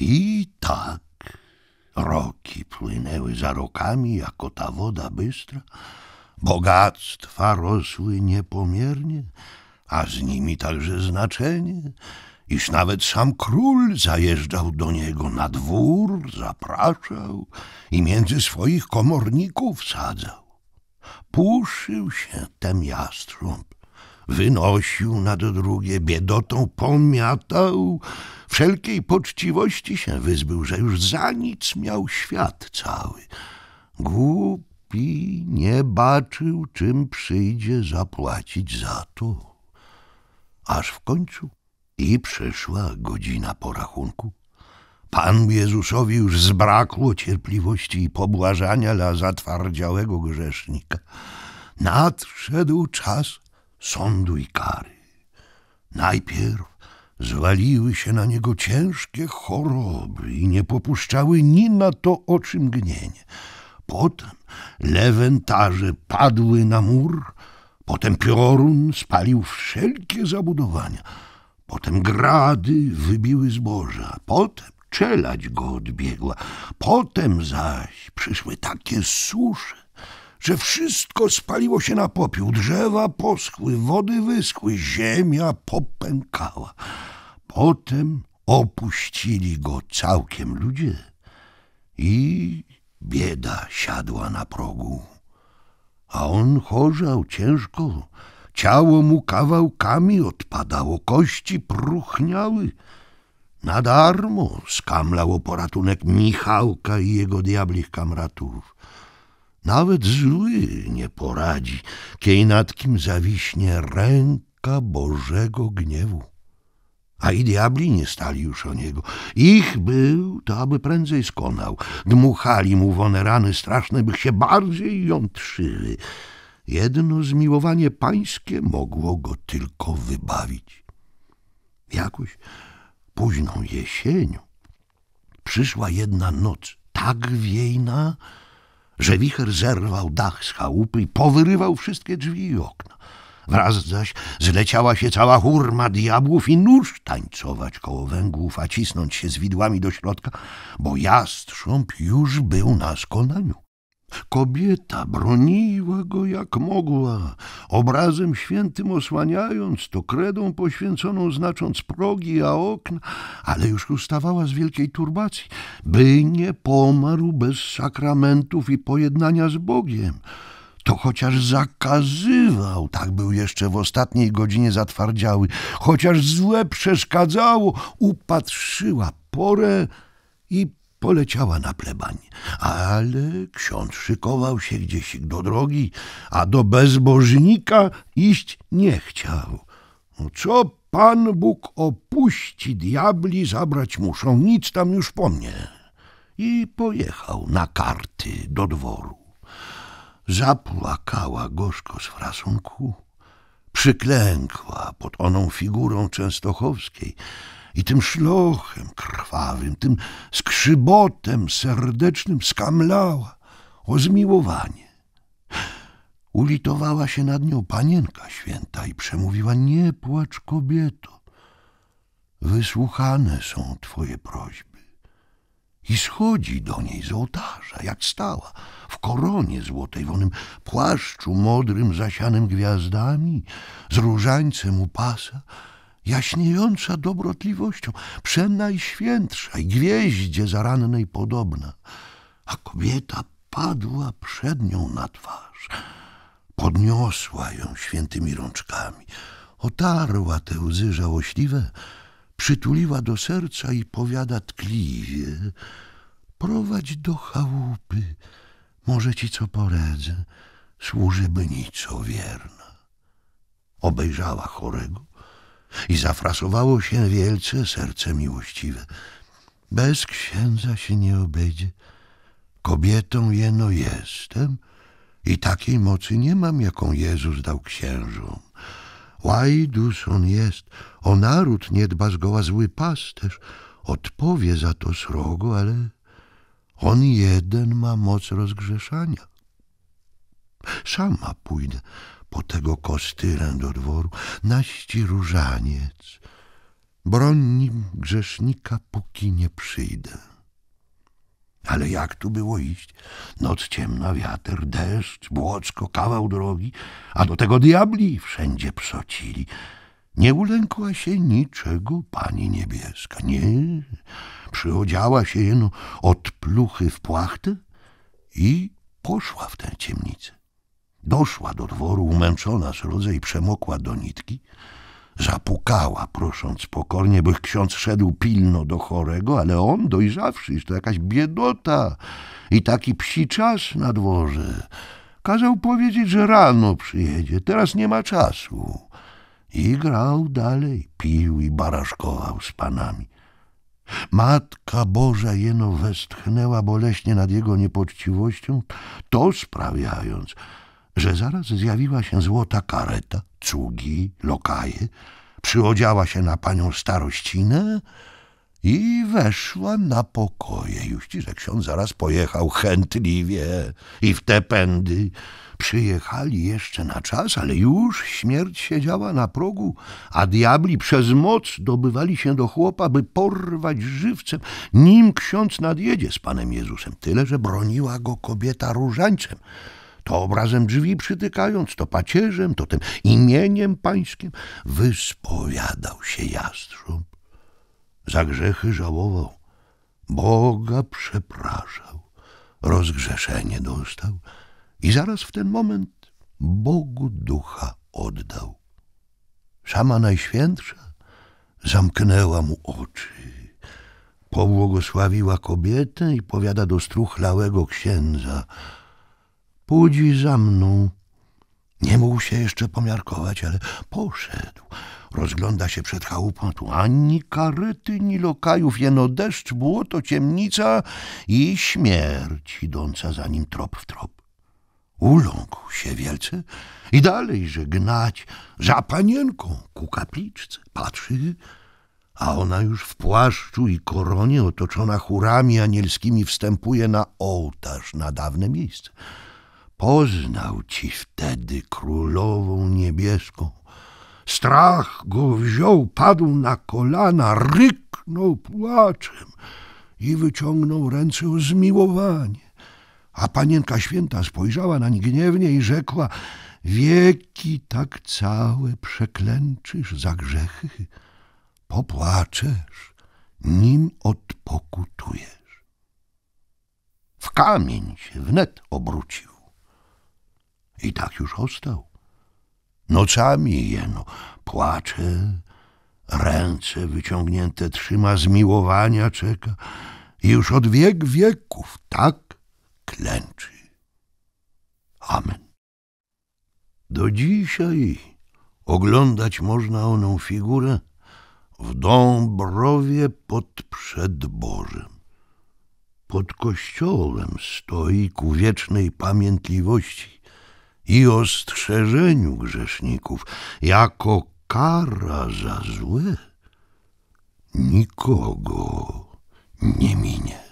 I tak roki płynęły za rokami, jako ta woda bystra. Bogactwa rosły niepomiernie, a z nimi także znaczenie, iż nawet sam król zajeżdżał do niego na dwór, zapraszał i między swoich komorników sadzał. Puszył się tem jastrząb wynosił na do drugie, biedotą pomiatał, wszelkiej poczciwości się wyzbył, że już za nic miał świat cały. Głupi nie baczył, czym przyjdzie zapłacić za to. Aż w końcu i przyszła godzina porachunku. Panu Jezusowi już zbrakło cierpliwości i pobłażania dla zatwardziałego grzesznika. Nadszedł czas sądu i kary. Najpierw zwaliły się na niego ciężkie choroby i nie popuszczały ni na to czym gnienie. Potem lewentarze padły na mur, potem piorun spalił wszelkie zabudowania, potem grady wybiły zboża, potem czelać go odbiegła, potem zaś przyszły takie susze, że wszystko spaliło się na popiół. Drzewa poschły, wody wyschły, ziemia popękała. Potem opuścili go całkiem ludzie i bieda siadła na progu. A on chorzał ciężko, ciało mu kawałkami odpadało, kości pruchniały. Na darmo skamlał o poratunek Michałka i jego diablich kamratów. Nawet zły nie poradzi, kiej nad kim zawiśnie ręka Bożego gniewu. A i diabli nie stali już o niego. Ich był, to aby prędzej skonał. Dmuchali mu wone rany straszne, by się bardziej jątrzyły. Jedno zmiłowanie pańskie mogło go tylko wybawić. Jakoś późną jesienią przyszła jedna noc tak wiejna, że wicher zerwał dach z chałupy i powyrywał wszystkie drzwi i okna. Wraz zaś zleciała się cała hurma diabłów i nóż tańcować koło węgłów, a cisnąć się z widłami do środka, bo jastrząb już był na skonaniu. Kobieta broniła go jak mogła, obrazem świętym osłaniając, to kredą poświęconą znacząc progi, a okna, ale już ustawała z wielkiej turbacji, by nie pomarł bez sakramentów i pojednania z Bogiem to chociaż zakazywał, tak był jeszcze w ostatniej godzinie zatwardziały, chociaż złe przeszkadzało, upatrzyła porę i poleciała na plebań. Ale ksiądz szykował się gdzieś do drogi, a do bezbożnika iść nie chciał. Co Pan Bóg opuści, diabli zabrać muszą, nic tam już po mnie. I pojechał na karty do dworu. Zapłakała gorzko z frasunku, przyklękła pod oną figurą częstochowskiej, i tym szlochem krwawym, tym skrzybotem serdecznym skamlała o zmiłowanie. Ulitowała się nad nią panienka święta i przemówiła, nie płacz kobieto, wysłuchane są twoje prośby. I schodzi do niej z ołtarza, jak stała, w koronie złotej, w onym płaszczu modrym zasianym gwiazdami, z różańcem u pasa, jaśniejąca dobrotliwością, i gwieździe zarannej podobna. A kobieta padła przed nią na twarz. Podniosła ją świętymi rączkami, otarła te łzy żałośliwe, przytuliła do serca i powiada tkliwie — prowadź do chałupy, może ci co poredzę, służebnico wierna. Obejrzała chorego, i zafrasowało się wielce serce miłościwe. Bez księdza się nie obejdzie. Kobietą jeno jestem i takiej mocy nie mam, jaką Jezus dał księżom. Łajdus on jest, o naród nie dba zgoła zły pasterz, odpowie za to srogo, ale on jeden ma moc rozgrzeszania. Sama pójdę, po tego kostyrę do dworu, naści różaniec, broń nim grzesznika, póki nie przyjdę. Ale jak tu było iść? Noc ciemna, wiatr, deszcz, błoczko, kawał drogi, a do tego diabli wszędzie psocili. Nie ulękła się niczego pani niebieska. Nie, przyodziała się jeno od pluchy w płachtę i poszła w tę ciemnicę. Doszła do dworu umęczona srodze i przemokła do nitki. Zapukała, prosząc pokornie, bych ksiądz szedł pilno do chorego, ale on dojrzawszy, że to jakaś biedota i taki psi czas na dworze. Kazał powiedzieć, że rano przyjedzie, teraz nie ma czasu. I grał dalej, pił i baraszkował z panami. Matka Boża jeno westchnęła boleśnie nad jego niepoczciwością, to sprawiając, że zaraz zjawiła się złota kareta, cugi, lokaje, przyodziała się na panią starościnę i weszła na pokoje. że ksiądz zaraz pojechał chętliwie i w te pędy. Przyjechali jeszcze na czas, ale już śmierć siedziała na progu, a diabli przez moc dobywali się do chłopa, by porwać żywcem, nim ksiądz nadjedzie z Panem Jezusem. Tyle, że broniła go kobieta różańcem to obrazem drzwi przytykając, to pacierzem, to tym imieniem pańskim, wyspowiadał się jastrząb. Za grzechy żałował, Boga przepraszał, rozgrzeszenie dostał i zaraz w ten moment Bogu ducha oddał. Sama Najświętsza zamknęła mu oczy pobłogosławiła kobietę i powiada do struchlałego księdza Pójdź za mną. Nie mógł się jeszcze pomiarkować, ale poszedł. Rozgląda się przed chałupą. Tu ani karety, ni lokajów, jeno deszcz, błoto, ciemnica i śmierć idąca za nim trop w trop. Uląkł się wielce i dalej żegnać za panienką ku kapliczce. Patrzy, a ona już w płaszczu i koronie otoczona chórami anielskimi wstępuje na ołtarz na dawne miejsce poznał ci wtedy królową niebieską. Strach go wziął, padł na kolana, ryknął płaczem i wyciągnął ręce o zmiłowanie. A panienka święta spojrzała nań gniewnie i rzekła Wieki tak całe przeklęczysz za grzechy, popłaczesz, nim odpokutujesz. W kamień się wnet obrócił. I tak już ostał. Nocami jeno płacze, ręce wyciągnięte trzyma, zmiłowania czeka i już od wiek wieków tak klęczy. Amen. Do dzisiaj oglądać można oną figurę w Dąbrowie pod Przedbożem. Pod kościołem stoi ku wiecznej pamiętliwości – i ostrzeżeniu grzeszników jako kara za złe nikogo nie minie.